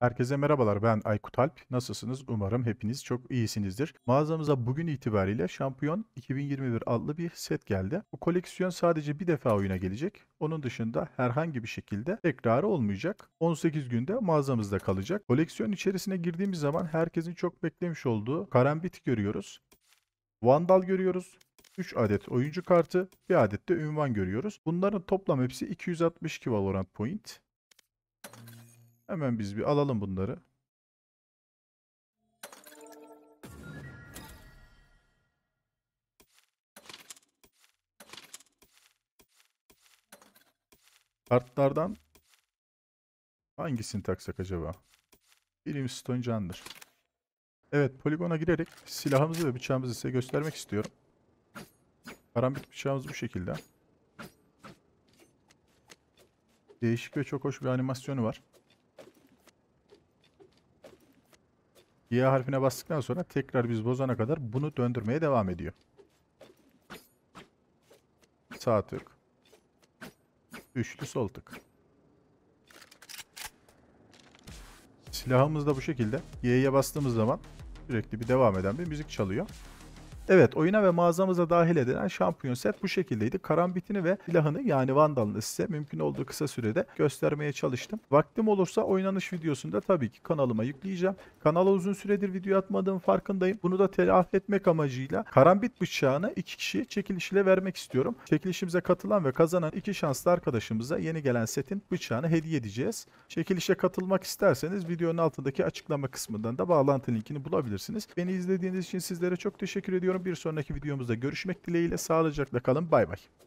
Herkese merhabalar ben Aykut Alp. Nasılsınız? Umarım hepiniz çok iyisinizdir. Mağazamıza bugün itibariyle Şampiyon 2021 adlı bir set geldi. Bu koleksiyon sadece bir defa oyuna gelecek. Onun dışında herhangi bir şekilde tekrarı olmayacak. 18 günde mağazamızda kalacak. Koleksiyon içerisine girdiğimiz zaman herkesin çok beklemiş olduğu Karambit görüyoruz. Vandal görüyoruz. 3 adet oyuncu kartı, 1 adet de ünvan görüyoruz. Bunların toplam hepsi 262 Valorant Point. Hemen biz bir alalım bunları. Kartlardan hangisini taksak acaba? Birim Stone Candır. Evet poligona girerek silahımızı ve bıçağımızı size göstermek istiyorum. Karambit bıçağımız bu şekilde. Değişik ve çok hoş bir animasyonu var. Y harfine bastıktan sonra tekrar biz bozana kadar bunu döndürmeye devam ediyor. Sağ tık. Üçlü sol tık. Silahımız da bu şekilde. Y'ye bastığımız zaman sürekli bir devam eden bir müzik çalıyor. Evet oyuna ve mağazamıza dahil edilen şampiyon set bu şekildeydi. Karambitini ve silahını yani Vandal'ını size mümkün olduğu kısa sürede göstermeye çalıştım. Vaktim olursa oynanış videosunda tabii ki kanalıma yükleyeceğim. Kanala uzun süredir video atmadığım farkındayım. Bunu da telafi etmek amacıyla karambit bıçağını iki kişiye çekiliş ile vermek istiyorum. Çekilişimize katılan ve kazanan iki şanslı arkadaşımıza yeni gelen setin bıçağını hediye edeceğiz. Çekilişe katılmak isterseniz videonun altındaki açıklama kısmından da bağlantı linkini bulabilirsiniz. Beni izlediğiniz için sizlere çok teşekkür ediyorum ediyorum. Bir sonraki videomuzda görüşmek dileğiyle. Sağlıcakla kalın. Bay bay.